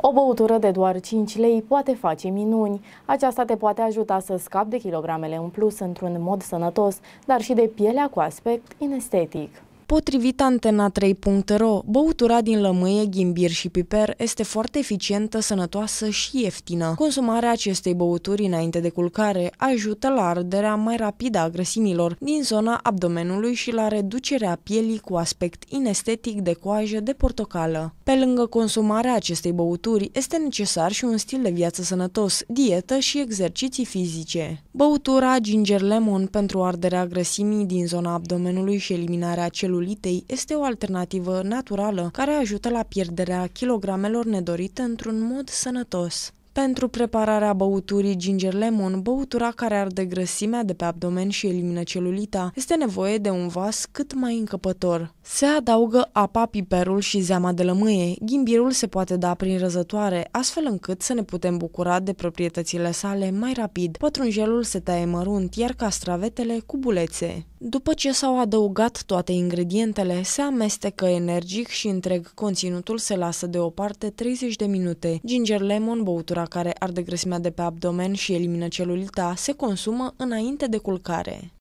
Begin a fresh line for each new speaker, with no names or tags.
O băutură de doar 5 lei poate face minuni. Aceasta te poate ajuta să scapi de kilogramele în plus într-un mod sănătos, dar și de pielea cu aspect inestetic.
Potrivit Antena 3.ro, băutura din lămâie, ghimbir și piper este foarte eficientă, sănătoasă și ieftină. Consumarea acestei băuturi înainte de culcare ajută la arderea mai rapidă a grăsimilor din zona abdomenului și la reducerea pielii cu aspect inestetic de coajă de portocală. Pe lângă consumarea acestei băuturi, este necesar și un stil de viață sănătos, dietă și exerciții fizice. Băutura ginger lemon pentru arderea grăsimii din zona abdomenului și eliminarea celor celulitei este o alternativă naturală care ajută la pierderea kilogramelor nedorite într-un mod sănătos. Pentru prepararea băuturii ginger lemon, băutura care arde grăsimea de pe abdomen și elimină celulita, este nevoie de un vas cât mai încăpător. Se adaugă apa, piperul și zeama de lămâie. Ghimbirul se poate da prin răzătoare, astfel încât să ne putem bucura de proprietățile sale mai rapid. Pătrunjelul se taie mărunt, iar castravetele cu bulețe. După ce s-au adăugat toate ingredientele, se amestecă energic și întreg conținutul se lasă deoparte 30 de minute. Ginger lemon, băutura care arde grăsimea de pe abdomen și elimină celulita se consumă înainte de culcare.